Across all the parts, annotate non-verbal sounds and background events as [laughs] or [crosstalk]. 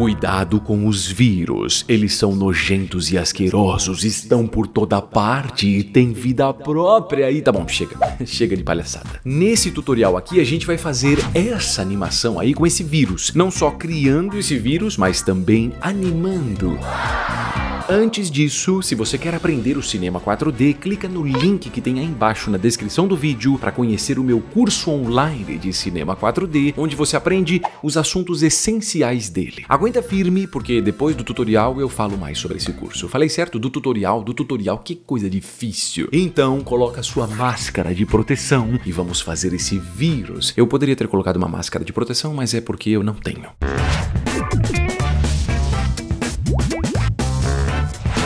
Cuidado com os vírus, eles são nojentos e asquerosos, estão por toda parte e têm vida própria. E tá bom, chega, [laughs] chega de palhaçada. Nesse tutorial aqui a gente vai fazer essa animação aí com esse vírus, não só criando esse vírus, mas também animando. Antes disso, se você quer aprender o cinema 4D, clica no link que tem aí embaixo na descrição do vídeo para conhecer o meu curso online de cinema 4D, onde você aprende os assuntos essenciais dele. Aguenta firme, porque depois do tutorial eu falo mais sobre esse curso. Falei certo do tutorial, do tutorial, que coisa difícil. Então, coloca sua máscara de proteção e vamos fazer esse vírus. Eu poderia ter colocado uma máscara de proteção, mas é porque eu não tenho.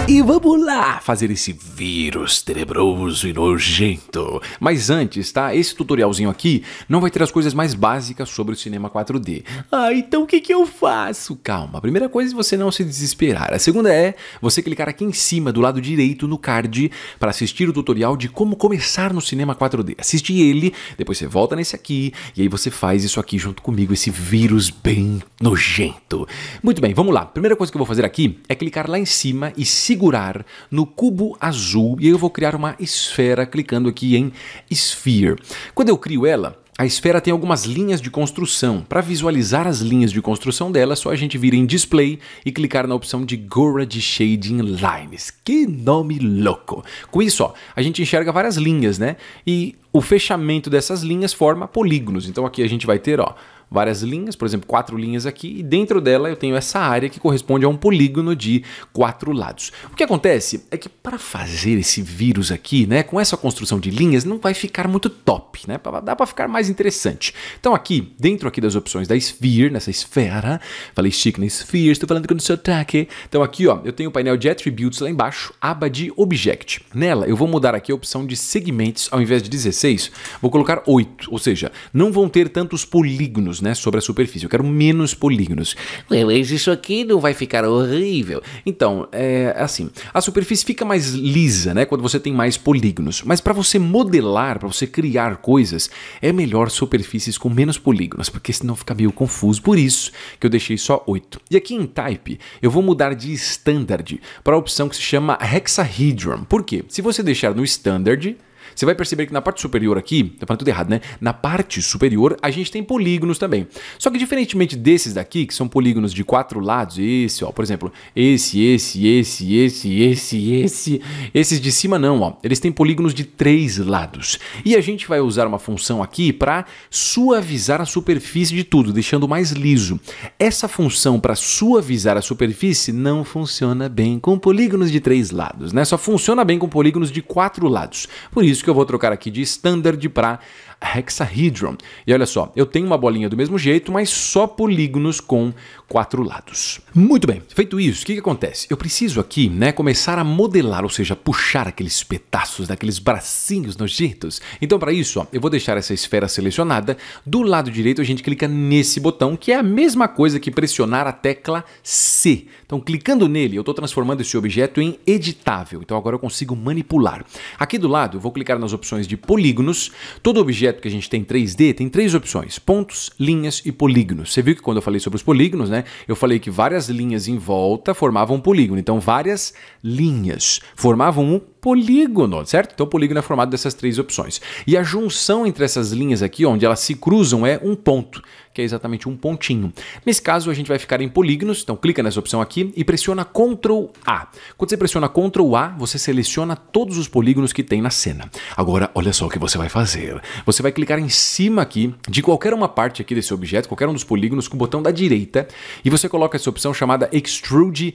E vamos lá fazer esse vírus tenebroso e nojento. Mas antes, tá? Esse tutorialzinho aqui não vai ter as coisas mais básicas sobre o cinema 4D. Ah, então o que, que eu faço? Calma, a primeira coisa é você não se desesperar. A segunda é você clicar aqui em cima, do lado direito, no card, para assistir o tutorial de como começar no cinema 4D. Assiste ele, depois você volta nesse aqui, e aí você faz isso aqui junto comigo, esse vírus bem nojento. Muito bem, vamos lá. A primeira coisa que eu vou fazer aqui é clicar lá em cima e se segurar no cubo azul e eu vou criar uma esfera clicando aqui em Sphere. Quando eu crio ela, a esfera tem algumas linhas de construção. Para visualizar as linhas de construção dela, é só a gente vir em Display e clicar na opção de Gorad Shading Lines. Que nome louco! Com isso, ó, a gente enxerga várias linhas, né? E o fechamento dessas linhas forma polígonos. Então aqui a gente vai ter ó, várias linhas, por exemplo, quatro linhas aqui, e dentro dela eu tenho essa área que corresponde a um polígono de quatro lados. O que acontece é que para fazer esse vírus aqui, né, com essa construção de linhas, não vai ficar muito top, né? Dá para ficar mais interessante. Então aqui, dentro aqui das opções da sphere, nessa esfera, falei chique na sphere, estou falando com o sotaque. Então aqui, ó, eu tenho o painel de attributes lá embaixo, aba de object. Nela, eu vou mudar aqui a opção de segmentos, ao invés de 16, vou colocar 8, ou seja, não vão ter tantos polígonos né, sobre a superfície. Eu quero menos polígonos. Mas isso aqui não vai ficar horrível. Então, é assim, a superfície fica mais lisa, né, quando você tem mais polígonos. Mas para você modelar, para você criar coisas, é melhor superfícies com menos polígonos, porque senão fica meio confuso. Por isso que eu deixei só 8. E aqui em type, eu vou mudar de standard para a opção que se chama hexahedron. Por quê? Se você deixar no standard, você vai perceber que na parte superior aqui, tá falando tudo errado, né? Na parte superior a gente tem polígonos também. Só que diferentemente desses daqui, que são polígonos de quatro lados, esse, ó, por exemplo, esse, esse, esse, esse, esse, esse, esses de cima não, ó. Eles têm polígonos de três lados. E a gente vai usar uma função aqui para suavizar a superfície de tudo, deixando mais liso. Essa função para suavizar a superfície não funciona bem com polígonos de três lados, né? Só funciona bem com polígonos de quatro lados. Por isso isso que eu vou trocar aqui de standard para hexahedron. E olha só, eu tenho uma bolinha do mesmo jeito, mas só polígonos com quatro lados. Muito bem, feito isso, o que, que acontece? Eu preciso aqui né, começar a modelar, ou seja, puxar aqueles pedaços daqueles bracinhos nojentos. Então para isso, ó, eu vou deixar essa esfera selecionada. Do lado direito a gente clica nesse botão, que é a mesma coisa que pressionar a tecla C. Então clicando nele, eu estou transformando esse objeto em editável. Então agora eu consigo manipular. Aqui do lado, eu vou clicar nas opções de polígonos. Todo objeto objeto que a gente tem 3D tem três opções: pontos, linhas e polígonos. Você viu que quando eu falei sobre os polígonos, né? Eu falei que várias linhas em volta formavam um polígono. Então, várias linhas formavam um polígono, certo? Então o polígono é formado dessas três opções. E a junção entre essas linhas aqui, onde elas se cruzam, é um ponto, que é exatamente um pontinho. Nesse caso, a gente vai ficar em polígonos, então clica nessa opção aqui e pressiona Ctrl A. Quando você pressiona Ctrl A, você seleciona todos os polígonos que tem na cena. Agora, olha só o que você vai fazer. Você vai clicar em cima aqui de qualquer uma parte aqui desse objeto, qualquer um dos polígonos, com o botão da direita, e você coloca essa opção chamada Extrude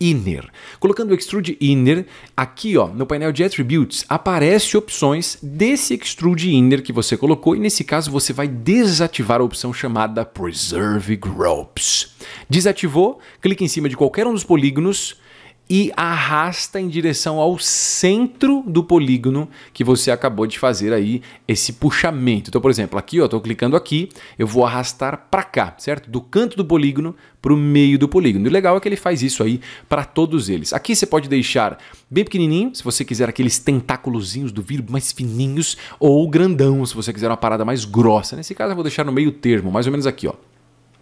inner. Colocando o extrude inner aqui, ó, no painel de attributes, aparece opções desse extrude inner que você colocou e nesse caso você vai desativar a opção chamada preserve groups. Desativou, Clique em cima de qualquer um dos polígonos e arrasta em direção ao centro do polígono que você acabou de fazer aí esse puxamento. Então, por exemplo, aqui, ó, estou clicando aqui, eu vou arrastar para cá, certo? Do canto do polígono para o meio do polígono. E o legal é que ele faz isso aí para todos eles. Aqui você pode deixar bem pequenininho, se você quiser aqueles tentáculozinhos do vírus mais fininhos, ou grandão, se você quiser uma parada mais grossa. Nesse caso, eu vou deixar no meio termo, mais ou menos aqui, ó.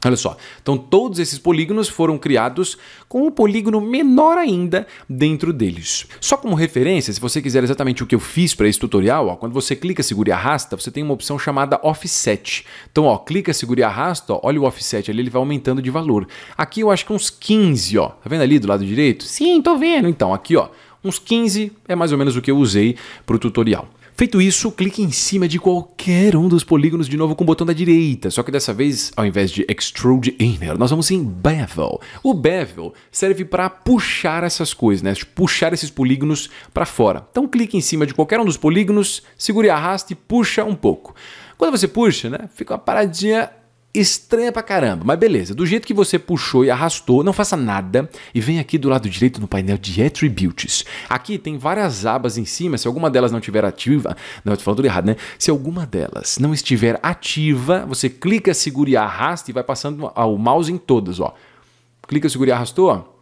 Olha só, então todos esses polígonos foram criados com um polígono menor ainda dentro deles. Só como referência, se você quiser exatamente o que eu fiz para esse tutorial, ó, quando você clica, segura e arrasta, você tem uma opção chamada Offset. Então, ó, clica, segura e arrasta, ó, olha o Offset ali, ele vai aumentando de valor. Aqui eu acho que uns 15, ó, tá vendo ali do lado direito? Sim, tô vendo. Então, aqui ó, uns 15 é mais ou menos o que eu usei para o tutorial. Feito isso, clique em cima de qualquer um dos polígonos de novo com o botão da direita, só que dessa vez, ao invés de Extrude Inner, nós vamos em Bevel. O Bevel serve para puxar essas coisas, né? puxar esses polígonos para fora. Então clique em cima de qualquer um dos polígonos, segure e arraste e puxa um pouco. Quando você puxa, né, fica uma paradinha estranha pra caramba. Mas beleza, do jeito que você puxou e arrastou, não faça nada e vem aqui do lado direito no painel de Attributes. Aqui tem várias abas em cima, se alguma delas não estiver ativa, não, eu tô falando tudo errado, né? Se alguma delas não estiver ativa, você clica, segura e arrasta e vai passando o mouse em todas, ó. Clica, segura e arrastou, ó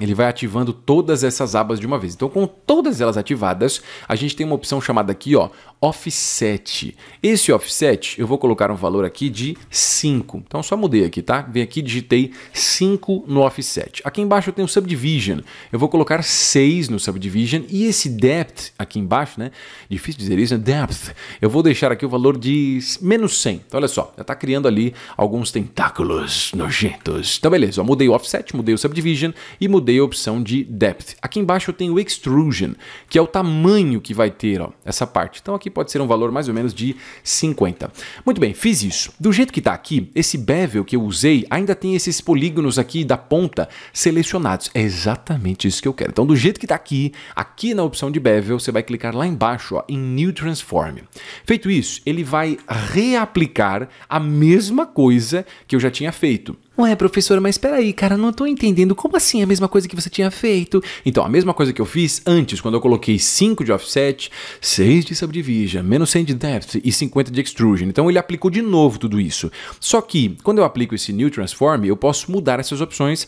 ele vai ativando todas essas abas de uma vez. Então, com todas elas ativadas, a gente tem uma opção chamada aqui, ó, offset. Esse offset, eu vou colocar um valor aqui de 5. Então, só mudei aqui, tá? Vem aqui, digitei 5 no offset. Aqui embaixo eu tenho subdivision. Eu vou colocar 6 no subdivision e esse depth aqui embaixo, né? Difícil dizer isso, né? depth. Eu vou deixar aqui o valor de menos 100. Então, olha só, já tá criando ali alguns tentáculos nojentos. Então, beleza, ó, mudei o offset, mudei o subdivision e mudei dei a opção de Depth. Aqui embaixo eu tenho Extrusion, que é o tamanho que vai ter ó, essa parte. Então aqui pode ser um valor mais ou menos de 50. Muito bem, fiz isso. Do jeito que está aqui, esse bevel que eu usei ainda tem esses polígonos aqui da ponta selecionados. É exatamente isso que eu quero. Então do jeito que está aqui, aqui na opção de bevel, você vai clicar lá embaixo ó, em New Transform. Feito isso, ele vai reaplicar a mesma coisa que eu já tinha feito. Ué, professora, mas peraí, cara, não tô entendendo. Como assim a mesma coisa que você tinha feito? Então, a mesma coisa que eu fiz antes, quando eu coloquei 5 de offset, 6 de subdivision, menos 100 de depth e 50 de extrusion. Então, ele aplicou de novo tudo isso. Só que, quando eu aplico esse new transform, eu posso mudar essas opções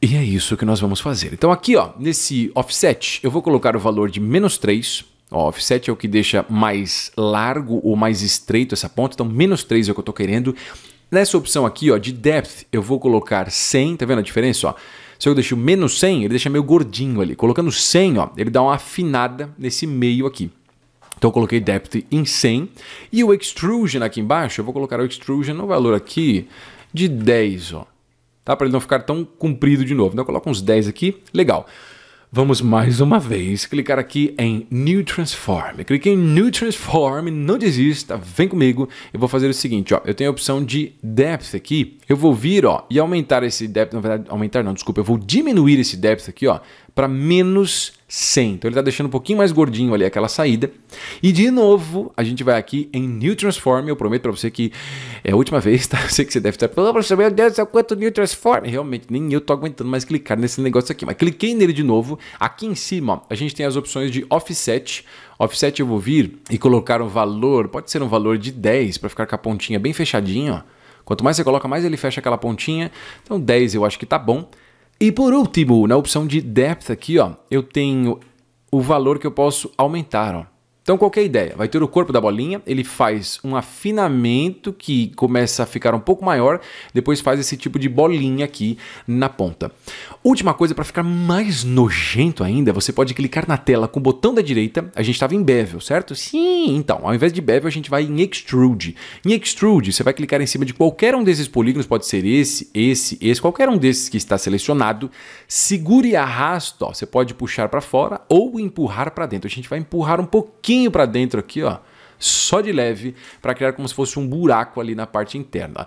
e é isso que nós vamos fazer. Então, aqui, ó, nesse offset, eu vou colocar o valor de menos 3 Ó, offset é o que deixa mais largo ou mais estreito essa ponta, então menos 3 é o que eu estou querendo. Nessa opção aqui ó, de depth, eu vou colocar 100, tá vendo a diferença? Ó? Se eu deixo menos 100, ele deixa meio gordinho ali. Colocando 100, ó, ele dá uma afinada nesse meio aqui. Então eu coloquei depth em 100. E o extrusion aqui embaixo, eu vou colocar o extrusion no valor aqui de 10, ó. Tá? Para ele não ficar tão comprido de novo. Então eu coloco uns 10 aqui, legal. Vamos mais uma vez clicar aqui em New Transform. Clique em New Transform, não desista, vem comigo. Eu vou fazer o seguinte, ó, eu tenho a opção de Depth aqui. Eu vou vir, ó, e aumentar esse Depth, na verdade, aumentar não, desculpa, eu vou diminuir esse Depth aqui, ó, para menos 100. Então ele está deixando um pouquinho mais gordinho ali aquela saída. E de novo, a gente vai aqui em New Transform. Eu prometo para você que é a última [laughs] vez, tá? Eu sei que você deve estar falando, oh, meu Deus, é quanto New Transform. Realmente, nem eu tô aguentando mais clicar nesse negócio aqui. Mas cliquei nele de novo. Aqui em cima, a gente tem as opções de Offset. Offset eu vou vir e colocar um valor, pode ser um valor de 10 para ficar com a pontinha bem fechadinha, ó. Quanto mais você coloca, mais ele fecha aquela pontinha. Então 10 eu acho que tá bom. E por último, na opção de depth aqui, ó, eu tenho o valor que eu posso aumentar, ó. Então, qualquer é ideia, vai ter o corpo da bolinha, ele faz um afinamento que começa a ficar um pouco maior, depois faz esse tipo de bolinha aqui na ponta. Última coisa, para ficar mais nojento ainda, você pode clicar na tela com o botão da direita, a gente estava em bevel, certo? Sim, então, ao invés de bevel, a gente vai em extrude. Em extrude, você vai clicar em cima de qualquer um desses polígonos, pode ser esse, esse, esse, qualquer um desses que está selecionado, segure e arrasta, ó, você pode puxar para fora ou empurrar para dentro. A gente vai empurrar um pouquinho pouquinho para dentro aqui, ó, só de leve, para criar como se fosse um buraco ali na parte interna.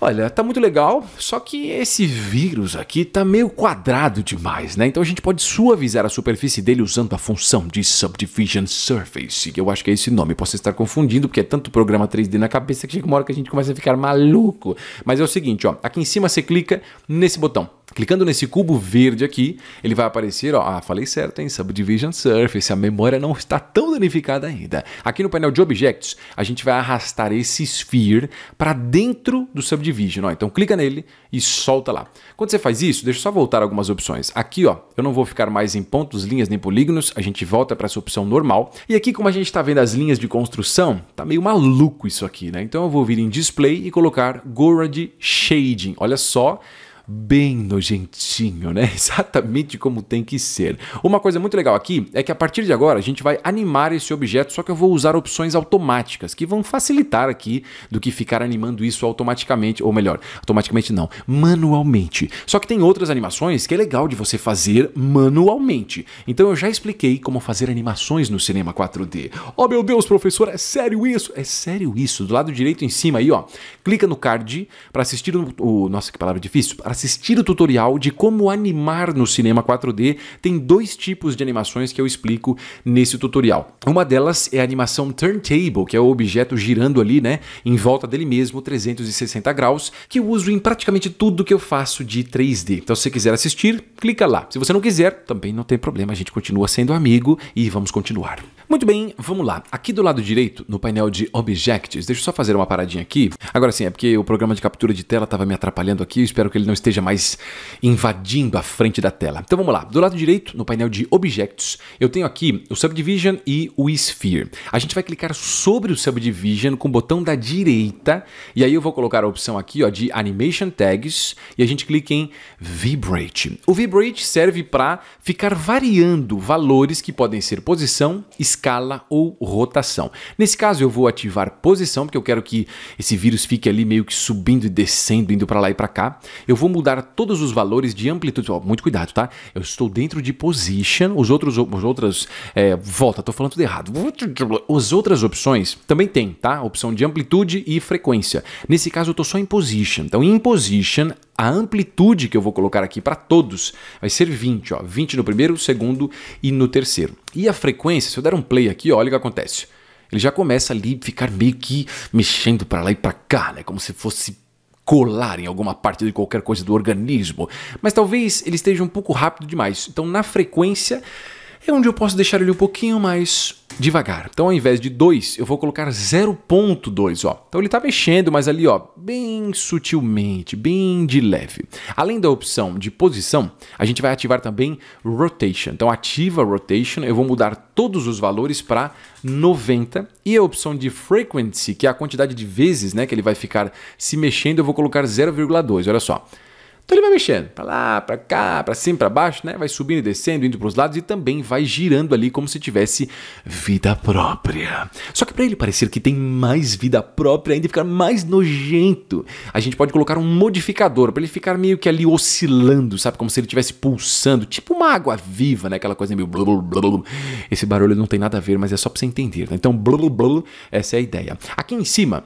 Olha, tá muito legal, só que esse vírus aqui tá meio quadrado demais, né? Então a gente pode suavizar a superfície dele usando a função de Subdivision Surface, que eu acho que é esse nome. Posso estar confundindo, porque é tanto programa 3D na cabeça que chega uma hora que a gente começa a ficar maluco. Mas é o seguinte, ó, aqui em cima você clica nesse botão, Clicando nesse cubo verde aqui, ele vai aparecer, ó, ah, falei certo, hein, Subdivision Surface, a memória não está tão danificada ainda. Aqui no painel de Objects, a gente vai arrastar esse Sphere para dentro do Subdivision, ó, então clica nele e solta lá. Quando você faz isso, deixa eu só voltar algumas opções. Aqui, ó, eu não vou ficar mais em pontos, linhas nem polígonos, a gente volta para essa opção normal. E aqui, como a gente está vendo as linhas de construção, tá meio maluco isso aqui, né? Então eu vou vir em Display e colocar Gorad Shading, olha só bem nojentinho, né? [laughs] Exatamente como tem que ser. Uma coisa muito legal aqui é que a partir de agora a gente vai animar esse objeto, só que eu vou usar opções automáticas que vão facilitar aqui do que ficar animando isso automaticamente, ou melhor, automaticamente não, manualmente. Só que tem outras animações que é legal de você fazer manualmente. Então eu já expliquei como fazer animações no cinema 4D. Oh meu Deus, professor, é sério isso? É sério isso? Do lado direito em cima aí, ó, clica no card para assistir o, o nossa que palavra difícil, para assistir o tutorial de como animar no cinema 4D, tem dois tipos de animações que eu explico nesse tutorial. Uma delas é a animação turntable, que é o objeto girando ali, né, em volta dele mesmo, 360 graus, que eu uso em praticamente tudo que eu faço de 3D. Então se você quiser assistir, clica lá. Se você não quiser, também não tem problema, a gente continua sendo amigo e vamos continuar. Muito bem, vamos lá. Aqui do lado direito, no painel de objects, deixa eu só fazer uma paradinha aqui. Agora sim, é porque o programa de captura de tela estava me atrapalhando aqui, espero que ele não esteja esteja mais invadindo a frente da tela. Então vamos lá, do lado direito, no painel de objetos, eu tenho aqui o Subdivision e o Sphere. A gente vai clicar sobre o Subdivision com o botão da direita, e aí eu vou colocar a opção aqui ó, de Animation Tags, e a gente clica em Vibrate. O Vibrate serve para ficar variando valores que podem ser posição, escala ou rotação. Nesse caso eu vou ativar posição, porque eu quero que esse vírus fique ali meio que subindo e descendo, indo para lá e para cá. Eu vou mudar todos os valores de amplitude. Oh, muito cuidado, tá? Eu estou dentro de position. Os outros, os outras, é, volta, estou falando tudo errado. As outras opções também tem, tá? Opção de amplitude e frequência. Nesse caso, eu estou só em position. Então, em position, a amplitude que eu vou colocar aqui para todos vai ser 20, ó. 20 no primeiro, segundo e no terceiro. E a frequência, se eu der um play aqui, ó, olha o que acontece. Ele já começa ali ficar meio que mexendo para lá e para cá, né? Como se fosse colar em alguma parte de qualquer coisa do organismo. Mas talvez ele esteja um pouco rápido demais. Então, na frequência, é onde eu posso deixar ele um pouquinho mais devagar. Então, ao invés de 2, eu vou colocar 0.2, ó. Então, ele está mexendo, mas ali, ó, bem sutilmente, bem de leve. Além da opção de posição, a gente vai ativar também Rotation. Então, ativa Rotation, eu vou mudar todos os valores para 90. E a opção de Frequency, que é a quantidade de vezes né, que ele vai ficar se mexendo, eu vou colocar 0,2, olha só. Então ele vai mexendo para lá, para cá, para cima, para baixo, né? Vai subindo e descendo, indo para os lados e também vai girando ali como se tivesse vida própria. Só que para ele parecer que tem mais vida própria ainda ficar mais nojento, a gente pode colocar um modificador para ele ficar meio que ali oscilando, sabe? Como se ele estivesse pulsando, tipo uma água viva, né? Aquela coisa meio blu blu blu. Esse barulho não tem nada a ver, mas é só para você entender. Né? Então, blu blu essa é a ideia. Aqui em cima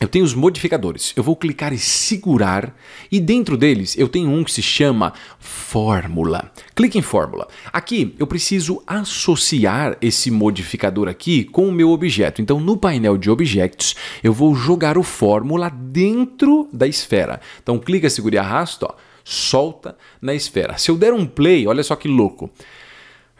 eu tenho os modificadores. Eu vou clicar em segurar e dentro deles eu tenho um que se chama fórmula. Clique em fórmula. Aqui eu preciso associar esse modificador aqui com o meu objeto. Então no painel de objetos eu vou jogar o fórmula dentro da esfera. Então clica, segura e arrasta, ó, solta na esfera. Se eu der um play, olha só que louco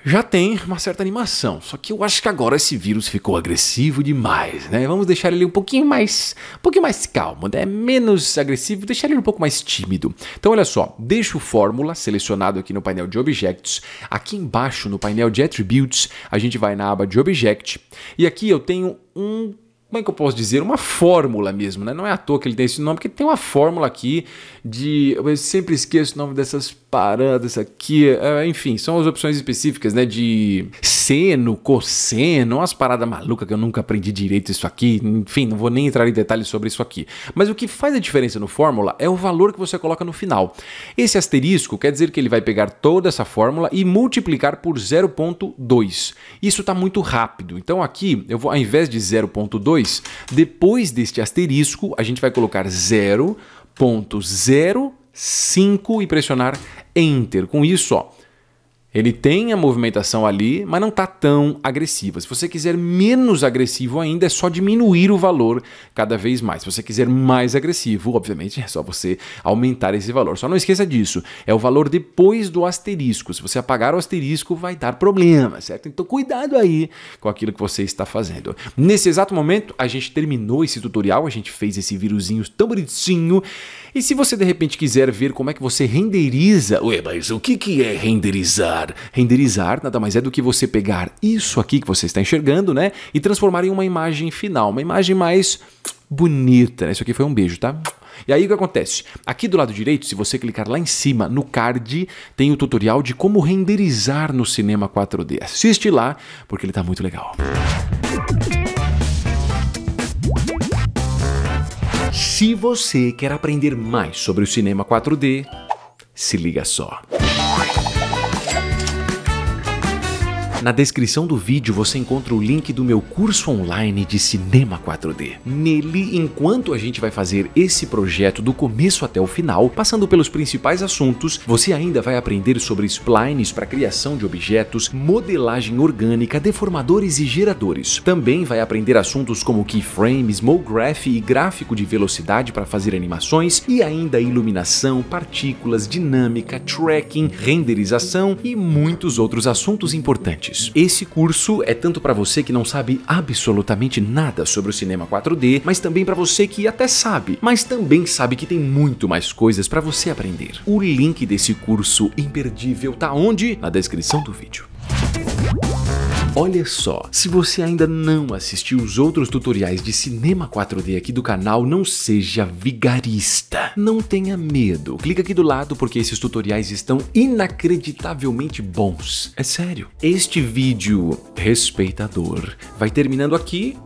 já tem uma certa animação. Só que eu acho que agora esse vírus ficou agressivo demais, né? Vamos deixar ele um pouquinho mais, um pouquinho mais calmo, né? Menos agressivo, deixar ele um pouco mais tímido. Então olha só, deixo fórmula selecionado aqui no painel de Objects. Aqui embaixo no painel de Attributes, a gente vai na aba de Object e aqui eu tenho um como é que eu posso dizer, uma fórmula mesmo, né? Não é à toa que ele tem esse nome, porque tem uma fórmula aqui de. Eu sempre esqueço o nome dessas paradas aqui. É, enfim, são as opções específicas, né? De seno, cosseno, umas paradas malucas que eu nunca aprendi direito isso aqui. Enfim, não vou nem entrar em detalhes sobre isso aqui. Mas o que faz a diferença no fórmula é o valor que você coloca no final. Esse asterisco quer dizer que ele vai pegar toda essa fórmula e multiplicar por 0.2. Isso está muito rápido. Então aqui eu vou, ao invés de 0.2, depois deste asterisco, a gente vai colocar 0,05 5 e pressionar Enter. Com isso, ó, ele tem a movimentação ali, mas não está tão agressiva. Se você quiser menos agressivo ainda, é só diminuir o valor cada vez mais. Se você quiser mais agressivo, obviamente é só você aumentar esse valor. Só não esqueça disso, é o valor depois do asterisco. Se você apagar o asterisco, vai dar problema, certo? Então cuidado aí com aquilo que você está fazendo. Nesse exato momento, a gente terminou esse tutorial, a gente fez esse vírusinho tão bonitinho. E se você de repente quiser ver como é que você renderiza, ué, mas o que, que é renderizar? Renderizar nada mais é do que você pegar isso aqui que você está enxergando, né? E transformar em uma imagem final, uma imagem mais bonita. Né? Isso aqui foi um beijo, tá? E aí o que acontece? Aqui do lado direito, se você clicar lá em cima no card, tem o tutorial de como renderizar no cinema 4D. Assiste lá, porque ele está muito legal. Se você quer aprender mais sobre o cinema 4D, se liga só. Na descrição do vídeo você encontra o link do meu curso online de cinema 4D. Nele, enquanto a gente vai fazer esse projeto do começo até o final, passando pelos principais assuntos, você ainda vai aprender sobre splines para criação de objetos, modelagem orgânica, deformadores e geradores. Também vai aprender assuntos como keyframes, MoGraph e gráfico de velocidade para fazer animações e ainda iluminação, partículas, dinâmica, tracking, renderização e muitos outros assuntos importantes antes. Esse curso é tanto para você que não sabe absolutamente nada sobre o cinema 4D, mas também para você que até sabe, mas também sabe que tem muito mais coisas para você aprender. O link desse curso imperdível tá onde? Na descrição do vídeo. Olha só, se você ainda não assistiu os outros tutoriais de cinema 4D aqui do canal, não seja vigarista. Não tenha medo. Clica aqui do lado porque esses tutoriais estão inacreditavelmente bons. É sério. Este vídeo respeitador vai terminando aqui.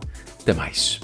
Até mais.